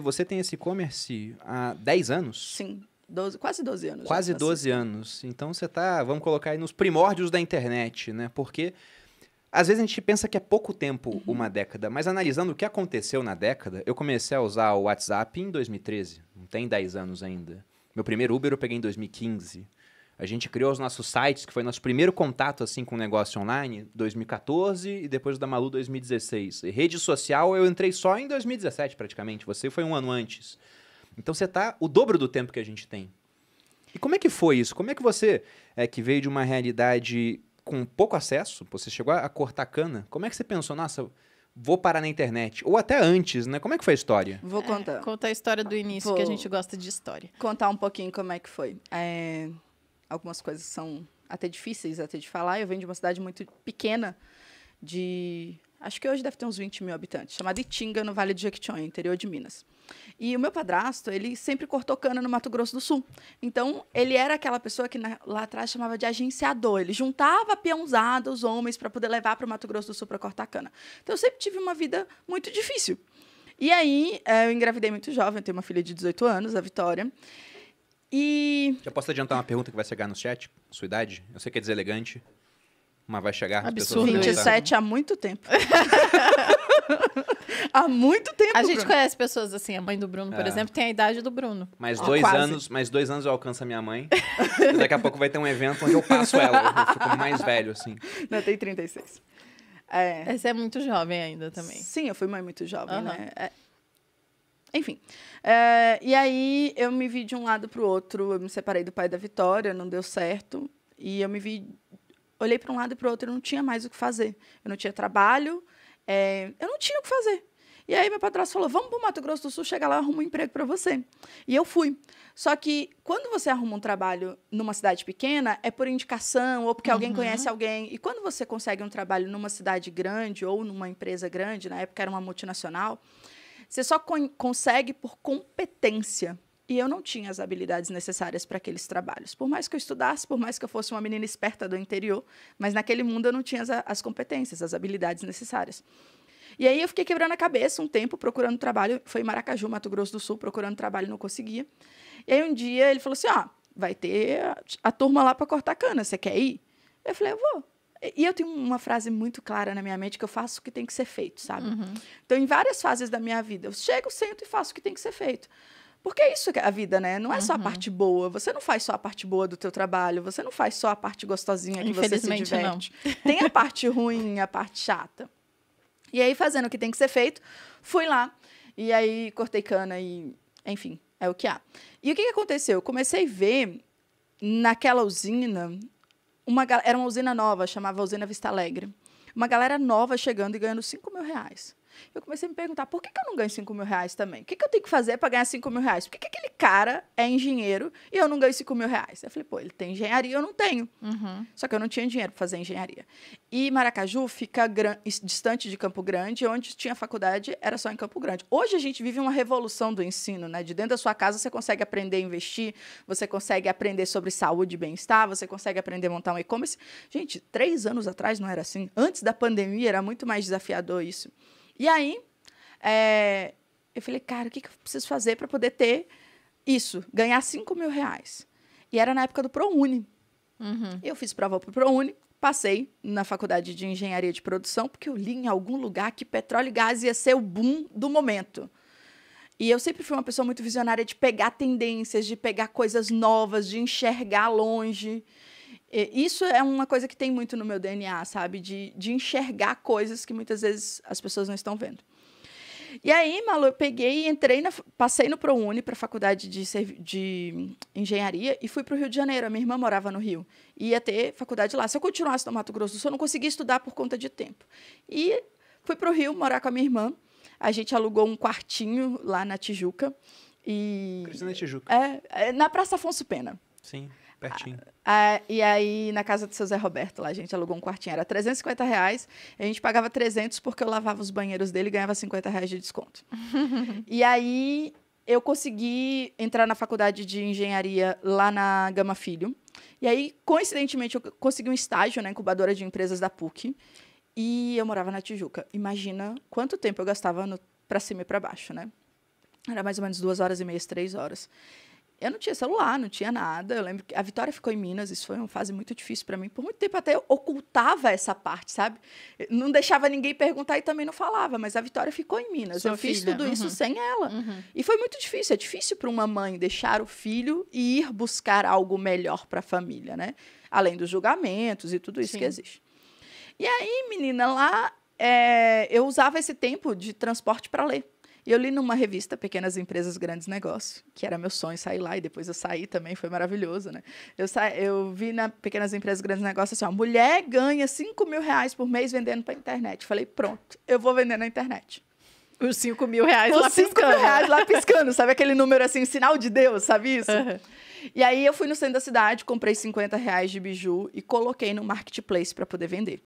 Você tem esse e-commerce há 10 anos? Sim, 12, quase 12 anos. Quase 12 né, anos. Então você está, vamos colocar aí, nos primórdios da internet, né? Porque às vezes a gente pensa que é pouco tempo uhum. uma década, mas analisando o que aconteceu na década, eu comecei a usar o WhatsApp em 2013, não tem 10 anos ainda. Meu primeiro Uber eu peguei em 2015. A gente criou os nossos sites, que foi nosso primeiro contato assim com o negócio online, 2014 e depois da Malu 2016. E rede social eu entrei só em 2017 praticamente, você foi um ano antes. Então você tá o dobro do tempo que a gente tem. E como é que foi isso? Como é que você, é, que veio de uma realidade com pouco acesso, você chegou a cortar cana, como é que você pensou, nossa, vou parar na internet? Ou até antes, né? Como é que foi a história? Vou é, contar. É, a história do início, vou que a gente gosta de história. Contar um pouquinho como é que foi. É algumas coisas são até difíceis até de falar. Eu venho de uma cidade muito pequena, de acho que hoje deve ter uns 20 mil habitantes, chamada Itinga, no Vale do Jequitinhonha, interior de Minas. E o meu padrasto, ele sempre cortou cana no Mato Grosso do Sul. Então, ele era aquela pessoa que na, lá atrás chamava de agenciador. Ele juntava peãozada, os homens, para poder levar para o Mato Grosso do Sul para cortar cana. Então, eu sempre tive uma vida muito difícil. E aí, eh, eu engravidei muito jovem, eu tenho uma filha de 18 anos, a Vitória. E. Já posso adiantar uma pergunta que vai chegar no chat? Sua idade? Eu sei que é deselegante, mas vai chegar. Absurdo. 27 há muito tempo. há muito tempo. A gente Bruno. conhece pessoas assim. A mãe do Bruno, por é. exemplo, tem a idade do Bruno. Mais dois Quase. anos, mais dois anos eu alcanço a minha mãe. daqui a pouco vai ter um evento onde eu passo ela. Eu fico mais velho, assim. Não, tenho 36. É. Você é muito jovem ainda também. Sim, eu fui mãe muito jovem, uhum. né? É, enfim. Eh, e aí eu me vi de um lado para o outro, eu me separei do pai da Vitória, não deu certo. E eu me vi. Olhei para um lado e para o outro, eu não tinha mais o que fazer. Eu não tinha trabalho, é, eu não tinha o que fazer. E aí meu padrasto falou: "Vamos para o Mato Grosso do Sul, chega lá, arruma um emprego para você". E eu fui. Só que quando você arruma um trabalho numa cidade pequena, é por indicação ou porque uhum. alguém conhece alguém. E quando você consegue um trabalho numa cidade grande ou numa empresa grande, na época era uma multinacional, você só con consegue por competência. E eu não tinha as habilidades necessárias para aqueles trabalhos. Por mais que eu estudasse, por mais que eu fosse uma menina esperta do interior, mas naquele mundo eu não tinha as, as competências, as habilidades necessárias. E aí eu fiquei quebrando a cabeça um tempo procurando trabalho. Foi em Maracaju, Mato Grosso do Sul, procurando trabalho, não conseguia. E aí um dia ele falou assim: ó, ah, vai ter a, a turma lá para cortar cana, você quer ir? Eu falei: eu vou. E eu tenho uma frase muito clara na minha mente que eu faço o que tem que ser feito, sabe? Uhum. Então, em várias fases da minha vida, eu chego, sento e faço o que tem que ser feito. Porque é isso que é a vida, né? Não é só a uhum. parte boa. Você não faz só a parte boa do teu trabalho. Você não faz só a parte gostosinha que você se diverte. Não. Tem a parte ruim, a parte chata. E aí, fazendo o que tem que ser feito, fui lá. E aí, cortei cana e... Enfim, é o que há. E o que, que aconteceu? Eu comecei a ver naquela usina uma, era uma usina nova, chamava Usina Vista Alegre. Uma galera nova chegando e ganhando 5 mil reais. Eu comecei a me perguntar, por que, que eu não ganho 5 mil reais também? O que, que eu tenho que fazer para ganhar 5 mil reais? Por que, que aquele cara é engenheiro e eu não ganho 5 mil reais? Eu falei, pô, ele tem engenharia, eu não tenho. Uhum. Só que eu não tinha dinheiro para fazer engenharia. E Maracaju fica distante de Campo Grande, onde tinha faculdade era só em Campo Grande. Hoje a gente vive uma revolução do ensino, né? De dentro da sua casa você consegue aprender a investir, você consegue aprender sobre saúde e bem-estar, você consegue aprender a montar um e-commerce. Gente, três anos atrás não era assim. Antes da pandemia era muito mais desafiador isso. E aí, é, eu falei, cara, o que, que eu preciso fazer para poder ter isso? Ganhar 5 mil reais. E era na época do ProUni. Uhum. Eu fiz prova para o ProUni, passei na faculdade de engenharia de produção, porque eu li em algum lugar que petróleo e gás ia ser o boom do momento. E eu sempre fui uma pessoa muito visionária de pegar tendências, de pegar coisas novas, de enxergar longe. Isso é uma coisa que tem muito no meu DNA, sabe? De, de enxergar coisas que muitas vezes as pessoas não estão vendo. E aí, Malu, eu peguei e entrei na, passei no ProUni para a faculdade de, de, engenharia e fui para o Rio de Janeiro. A minha irmã morava no Rio e ia ter faculdade lá. Se eu continuasse no Mato Grosso do Sul, eu não conseguia estudar por conta de tempo. E fui para o Rio morar com a minha irmã. A gente alugou um quartinho lá na Tijuca. E... Cristina Tijuca. É, é, na Praça Afonso Pena. Sim. Pertinho. Ah, é, e aí, na casa do seu Zé Roberto, lá a gente alugou um quartinho. Era 350 reais. A gente pagava 300 porque eu lavava os banheiros dele e ganhava 50 reais de desconto. e aí, eu consegui entrar na faculdade de engenharia lá na Gama Filho. E aí, coincidentemente, eu consegui um estágio na incubadora de empresas da PUC. E eu morava na Tijuca. Imagina quanto tempo eu gastava para cima e para baixo, né? Era mais ou menos duas horas e meia, três horas. Eu não tinha celular, não tinha nada. Eu lembro que a Vitória ficou em Minas, isso foi uma fase muito difícil para mim. Por muito tempo até eu ocultava essa parte, sabe? Não deixava ninguém perguntar e também não falava, mas a Vitória ficou em Minas. Sua eu filha. fiz tudo uhum. isso sem ela. Uhum. E foi muito difícil. É difícil para uma mãe deixar o filho e ir buscar algo melhor para a família, né? Além dos julgamentos e tudo isso Sim. que existe. E aí, menina, lá é, eu usava esse tempo de transporte para ler. E eu li numa revista, Pequenas Empresas, Grandes Negócios, que era meu sonho sair lá, e depois eu saí também, foi maravilhoso, né? Eu, sa... eu vi na Pequenas Empresas, Grandes Negócios assim, ó, mulher ganha 5 mil reais por mês vendendo para internet. Falei, pronto, eu vou vender na internet. Os 5 mil reais Os lá cinco piscando. mil reais lá piscando, sabe? Aquele número assim, sinal de Deus, sabe isso? Uhum. E aí eu fui no centro da cidade, comprei 50 reais de biju e coloquei no marketplace para poder vender.